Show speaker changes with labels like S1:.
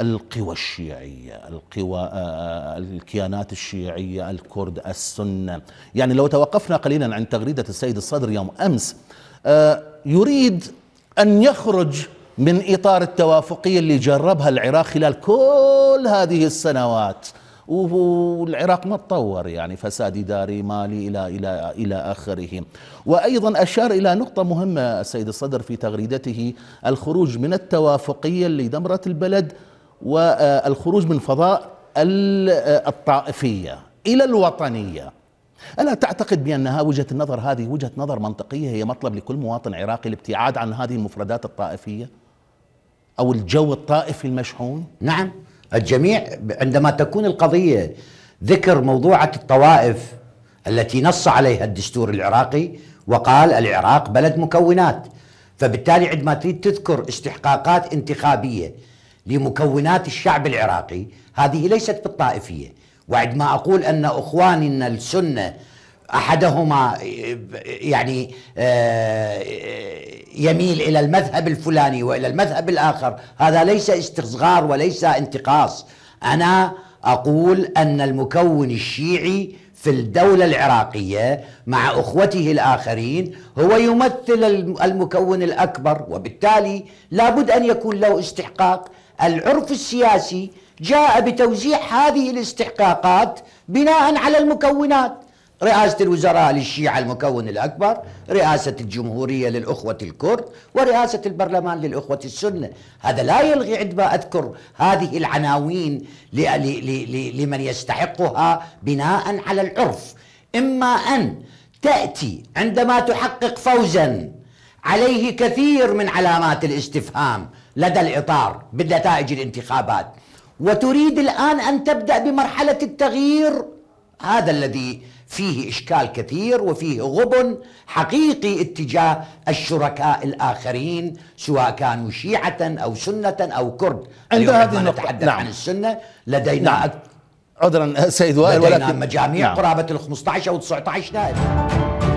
S1: القوى الشيعية القوى آه، آه، الكيانات الشيعية الكرد السنة يعني لو توقفنا قليلا عن تغريدة السيد الصدر يوم أمس آه، يريد أن يخرج من إطار التوافقية اللي جربها العراق خلال كل هذه السنوات والعراق ما تطور يعني فساد اداري مالي الى الى الى اخره وايضا اشار الى نقطه مهمه السيد الصدر في تغريدته الخروج من التوافقيه اللي دمرت البلد والخروج من فضاء آه، الطائفية إلى الوطنية ألا تعتقد بأنها وجهة النظر هذه وجهة نظر منطقية هي مطلب لكل مواطن عراقي الابتعاد عن هذه المفردات الطائفية أو الجو الطائفي المشحون
S2: نعم الجميع عندما تكون القضية ذكر موضوعة الطوائف التي نص عليها الدستور العراقي وقال العراق بلد مكونات فبالتالي عندما تريد تذكر استحقاقات انتخابيه لمكونات الشعب العراقي هذه ليست بالطائفية وعندما أقول أن أخواننا السنة أحدهما يعني آه، يميل إلى المذهب الفلاني وإلى المذهب الآخر هذا ليس استصغار وليس انتقاص أنا أقول أن المكون الشيعي في الدولة العراقية مع أخوته الآخرين هو يمثل المكون الأكبر وبالتالي لابد أن يكون له استحقاق العرف السياسي جاء بتوزيع هذه الاستحقاقات بناء على المكونات رئاسة الوزراء للشيعة المكون الأكبر رئاسة الجمهورية للأخوة الكرد ورئاسة البرلمان للأخوة السنة هذا لا يلغي عندما أذكر هذه العناوين لمن يستحقها بناء على العرف إما أن تأتي عندما تحقق فوزا عليه كثير من علامات الاستفهام لدى الإطار بنتائج الانتخابات وتريد الآن أن تبدأ بمرحلة التغيير هذا الذي فيه إشكال كثير وفيه غبن حقيقي اتجاه الشركاء الآخرين سواء كانوا شيعة أو سنة أو كرد عند هذه نتحدث نعم. عن السنة لدينا نعم. عذرا سيد وائل ولكن مجاميع نعم. قرابة ال 15 أو 19 نائب